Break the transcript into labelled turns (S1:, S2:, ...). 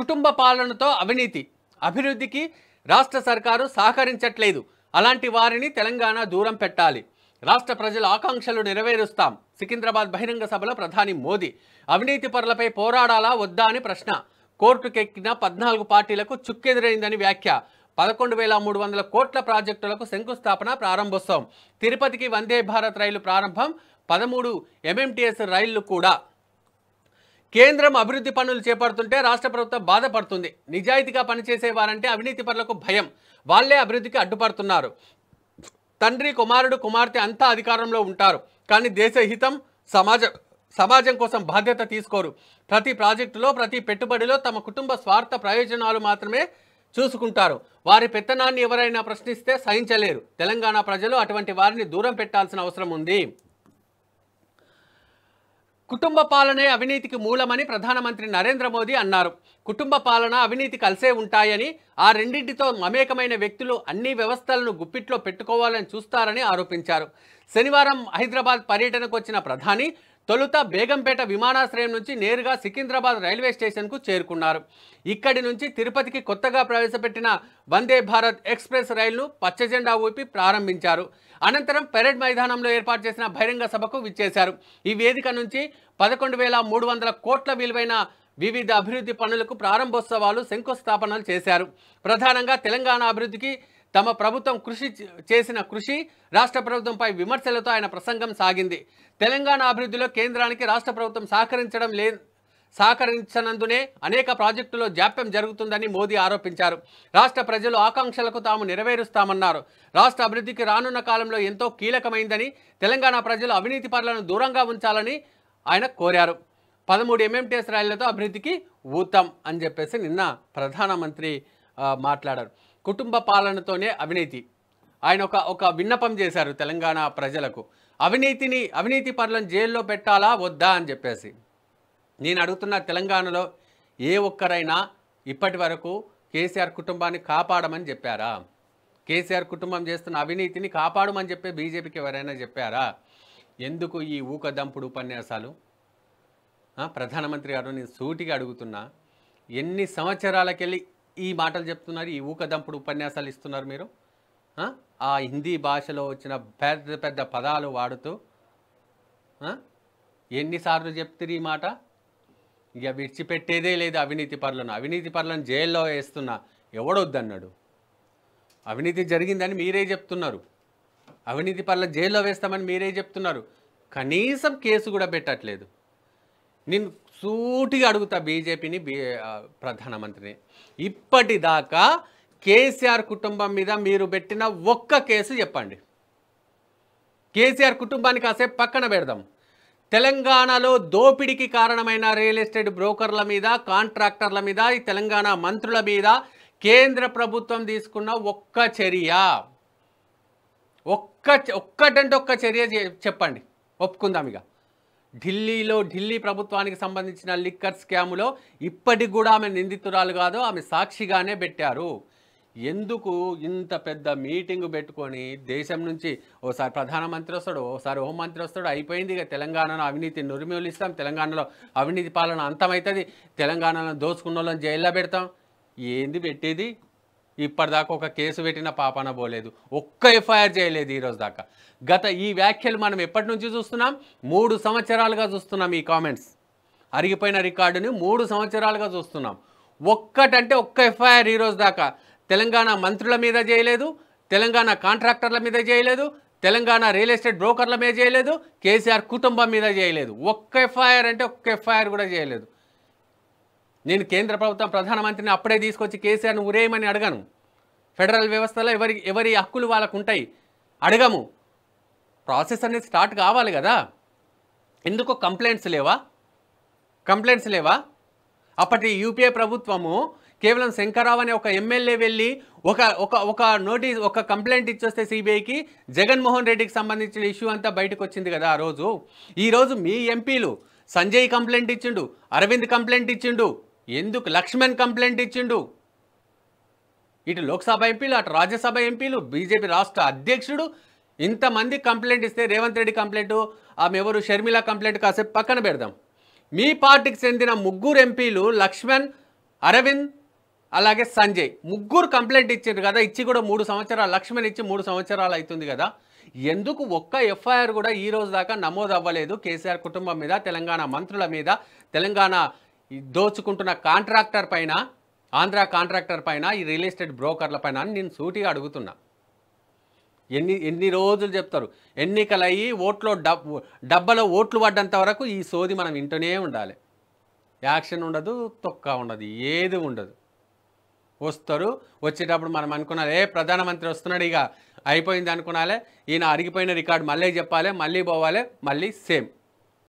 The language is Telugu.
S1: కుటుంబ పాలనతో అవినీతి అభివృద్ధికి రాష్ట్ర సర్కారు సహకరించట్లేదు అలాంటి వారిని తెలంగాణ దూరం పెట్టాలి రాష్ట్ర ప్రజల ఆకాంక్షలు నెరవేరుస్తాం సికింద్రాబాద్ బహిరంగ సభలో ప్రధాని మోదీ అవినీతి పరులపై పోరాడాలా వద్దా అని ప్రశ్న కోర్టుకెక్కిన పద్నాలుగు పార్టీలకు చుక్కెదురైందని వ్యాఖ్య పదకొండు వేల మూడు వందల కోట్ల ప్రాజెక్టులకు శంకుస్థాపన ప్రారంభోత్సవం తిరుపతికి వందే భారత్ రైలు ప్రారంభం పదమూడు ఎంఎంటీఎస్ రైళ్లు కూడా కేంద్రం అభివృద్ధి పనులు చేపడుతుంటే రాష్ట్ర ప్రభుత్వం బాధపడుతుంది నిజాయితీగా పనిచేసే వారంటే అవినీతి పనులకు భయం వాళ్లే అభివృద్ధికి అడ్డుపడుతున్నారు తండ్రి కుమారుడు కుమార్తె అంతా అధికారంలో ఉంటారు కానీ దేశ హితం సమాజం సమాజం కోసం బాధ్యత తీసుకోరు ప్రతి ప్రాజెక్టులో ప్రతి పెట్టుబడిలో తమ కుటుంబ స్వార్థ ప్రయోజనాలు మాత్రమే చూసుకుంటారు వారి పెత్తనాన్ని ఎవరైనా ప్రశ్నిస్తే సహించలేరు తెలంగాణ ప్రజలు అటువంటి వారిని దూరం పెట్టాల్సిన అవసరం ఉంది కుటుంబ పాలనే అవినీతికి మూలమని ప్రధానమంత్రి నరేంద్ర మోదీ అన్నారు కుటుంబ పాలన అవినీతి కలిసే ఉంటాయని ఆ రెండింటితో మమేకమైన వ్యక్తులు అన్ని వ్యవస్థలను గుప్పిట్లో పెట్టుకోవాలని చూస్తారని ఆరోపించారు శనివారం హైదరాబాద్ పర్యటనకు వచ్చిన ప్రధాని తొలుత బేగంపేట విమానాశ్రయం నుంచి నేరుగా సికింద్రాబాద్ రైల్వే స్టేషన్కు చేరుకున్నారు ఇక్కడి నుంచి తిరుపతికి కొత్తగా ప్రవేశపెట్టిన వందే భారత్ ఎక్స్ప్రెస్ రైలును పచ్చజెండా ఊపి ప్రారంభించారు అనంతరం పెరేడ్ మైదానంలో ఏర్పాటు చేసిన బహిరంగ సభకు విచ్చేశారు ఈ వేదిక నుంచి పదకొండు వేల మూడు వందల కోట్ల విలువైన వివిధ అభివృద్ధి పనులకు ప్రారంభోత్సవాలు శంకుస్థాపనలు చేశారు ప్రధానంగా తెలంగాణ అభివృద్ధికి తమ ప్రభుత్వం కృషి చేసిన కృషి రాష్ట్ర ప్రభుత్వంపై విమర్శలతో ఆయన ప్రసంగం సాగింది తెలంగాణ అభివృద్ధిలో కేంద్రానికి రాష్ట్ర ప్రభుత్వం సహకరించడం సహకరించనందునే అనేక ప్రాజెక్టులో జాప్యం జరుగుతుందని మోదీ ఆరోపించారు రాష్ట్ర ప్రజలు ఆకాంక్షలకు తాము నెరవేరుస్తామన్నారు రాష్ట్ర అభివృద్ధికి రానున్న కాలంలో ఎంతో కీలకమైందని తెలంగాణ ప్రజలు అవినీతి పనులను దూరంగా ఉంచాలని ఆయన కోరారు పదమూడు ఎంఎంటీఎస్ ర్యాలీలతో అభివృద్ధికి ఊతం అని చెప్పేసి నిన్న ప్రధానమంత్రి మాట్లాడారు కుటుంబ పాలనతోనే అవినీతి ఆయన ఒక ఒక విన్నపం చేశారు తెలంగాణ ప్రజలకు అవినీతిని అవినీతి పనులను జైల్లో పెట్టాలా వద్దా అని చెప్పేసి నేను అడుగుతున్న తెలంగాణలో ఏ ఒక్కరైనా ఇప్పటి వరకు కేసీఆర్ కుటుంబాన్ని కాపాడమని చెప్పారా కేసీఆర్ కుటుంబం చేస్తున్న అవినీతిని కాపాడమని చెప్పి బీజేపీకి ఎవరైనా చెప్పారా ఎందుకు ఈ ఊకదంపుడు ఉపన్యాసాలు ప్రధానమంత్రి గారు నేను సూటిగా అడుగుతున్నా ఎన్ని సంవత్సరాలకెళ్ళి ఈ మాటలు చెప్తున్నారు ఈ ఊకదంపుడు ఉపన్యాసాలు ఇస్తున్నారు మీరు ఆ హిందీ భాషలో వచ్చిన పెద్ద పెద్ద పదాలు వాడుతూ ఎన్నిసార్లు చెప్తారు ఈ మాట ఇక విడిచిపెట్టేదే లేదు అవినీతి పరులను అవినీతి పరులను జైల్లో వేస్తున్నా ఎవడొద్దన్నాడు అవినీతి జరిగిందని మీరే చెప్తున్నారు అవినీతి పనుల జైల్లో వేస్తామని మీరే చెప్తున్నారు కనీసం కేసు కూడా పెట్టట్లేదు నేను సూటిగా అడుగుతా బీజేపీని బీ ప్రధానమంత్రిని ఇప్పటిదాకా కేసీఆర్ కుటుంబం మీద మీరు పెట్టిన ఒక్క కేసు చెప్పండి కేసీఆర్ కుటుంబాన్ని కాసేపు పక్కన పెడదాం తెలంగాణలో దోపిడికి కారణమైన రియల్ ఎస్టేట్ బ్రోకర్ల మీద కాంట్రాక్టర్ల మీద ఈ తెలంగాణ మంత్రుల మీద కేంద్ర ప్రభుత్వం తీసుకున్న ఒక్క చర్య ఒక్క ఒక్కటంటే ఒక్క చర్య చెప్పండి ఒప్పుకుందాం ఇక ఢిల్లీలో ఢిల్లీ ప్రభుత్వానికి సంబంధించిన లిక్కర్ స్కాములో ఇప్పటికి కూడా ఆమె నిందితురాలు కాదు ఆమె సాక్షిగానే పెట్టారు ఎందుకు ఇంత పెద్ద మీటింగ్ పెట్టుకొని దేశం నుంచి ఓసారి ప్రధానమంత్రి వస్తాడు ఓసారి హోంమంత్రి వస్తాడు అయిపోయింది ఇక తెలంగాణలో అవినీతి నురిమిలిస్తాం తెలంగాణలో అవినీతి పాలన అంతమవుతుంది తెలంగాణలో దోచుకున్న వాళ్ళని జైల్లో పెడతాం ఏంది పెట్టేది ఇప్పటిదాకా ఒక కేసు పెట్టిన పాపన పోలేదు ఒక్క ఎఫ్ఐఆర్ చేయలేదు ఈరోజు దాకా గత ఈ వ్యాఖ్యలు మనం ఎప్పటి నుంచి చూస్తున్నాం మూడు సంవత్సరాలుగా చూస్తున్నాం ఈ కామెంట్స్ అరిగిపోయిన రికార్డుని మూడు సంవత్సరాలుగా చూస్తున్నాం ఒక్కటంటే ఒక్క ఎఫ్ఐఆర్ ఈరోజు దాకా తెలంగాణ మంత్రుల మీద చేయలేదు తెలంగాణ కాంట్రాక్టర్ల మీద చేయలేదు తెలంగాణ రియల్ ఎస్టేట్ బ్రోకర్ల మీద చేయలేదు కేసీఆర్ కుటుంబం మీద చేయలేదు ఒక్క ఎఫ్ఐఆర్ అంటే ఒక్క ఎఫ్ఐఆర్ కూడా చేయలేదు నేను కేంద్ర ప్రభుత్వం ప్రధానమంత్రిని అప్పుడే తీసుకొచ్చి కేసీఆర్ని ఉరేయమని అడగను ఫెడరల్ వ్యవస్థలో ఎవరి ఎవరి హక్కులు వాళ్ళకు ఉంటాయి అడగము ప్రాసెస్ అనేది స్టార్ట్ కావాలి కదా ఎందుకు కంప్లైంట్స్ లేవా కంప్లైంట్స్ లేవా అప్పటి యూపీఏ ప్రభుత్వము కేవలం శంకరరావు అనే ఒక ఎమ్మెల్యే వెళ్ళి ఒక ఒక ఒక నోటీస్ ఒక కంప్లైంట్ ఇచ్చొస్తే సిబిఐకి జగన్మోహన్ రెడ్డికి సంబంధించిన ఇష్యూ అంతా బయటకు వచ్చింది కదా ఆ రోజు ఈరోజు మీ ఎంపీలు సంజయ్ కంప్లైంట్ ఇచ్చిండు అరవింద్ కంప్లైంట్ ఇచ్చిండు ఎందుకు లక్ష్మణ్ కంప్లైంట్ ఇచ్చిండు ఇటు లోక్సభ ఎంపీలు అటు రాజ్యసభ ఎంపీలు బీజేపీ రాష్ట్ర అధ్యక్షుడు ఇంతమంది కంప్లైంట్ ఇస్తే రేవంత్ రెడ్డి కంప్లైంట్ ఆమె ఎవరు షర్మిల కంప్లైంట్ కాసేపు పక్కన పెడదాం మీ పార్టీకి చెందిన ముగ్గురు ఎంపీలు లక్ష్మణ్ అరవింద్ అలాగే సంజయ్ ముగ్గురు కంప్లైంట్ ఇచ్చారు కదా ఇచ్చి కూడా మూడు సంవత్సరాలు లక్ష్మణ్ ఇచ్చి మూడు సంవత్సరాలు అవుతుంది కదా ఎందుకు ఒక్క ఎఫ్ఐఆర్ కూడా ఈ రోజు దాకా నమోదు అవ్వలేదు కేసీఆర్ కుటుంబం మీద తెలంగాణ మంత్రుల మీద తెలంగాణ దోచుకుంటున్న కాంట్రాక్టర్ పైన ఆంధ్ర కాంట్రాక్టర్ పైన ఈ రియల్ ఎస్టేట్ బ్రోకర్ల పైన అని నేను సూటిగా అడుగుతున్నా ఎన్ని ఎన్ని రోజులు చెప్తారు ఎన్నికలు అయ్యి ఓట్లో డబ్ డబ్బలో ఓట్లు పడ్డంత వరకు ఈ సోది మనం వింటూనే ఉండాలి యాక్షన్ ఉండదు తొక్క ఉండదు ఏది ఉండదు వస్తారు వచ్చేటప్పుడు మనం అనుకున్నాలి ఏ ప్రధానమంత్రి వస్తున్నాడు ఇక అయిపోయింది అనుకున్నాలే ఈయన అరిగిపోయిన రికార్డు మళ్ళీ చెప్పాలి మళ్ళీ పోవాలి మళ్ళీ సేమ్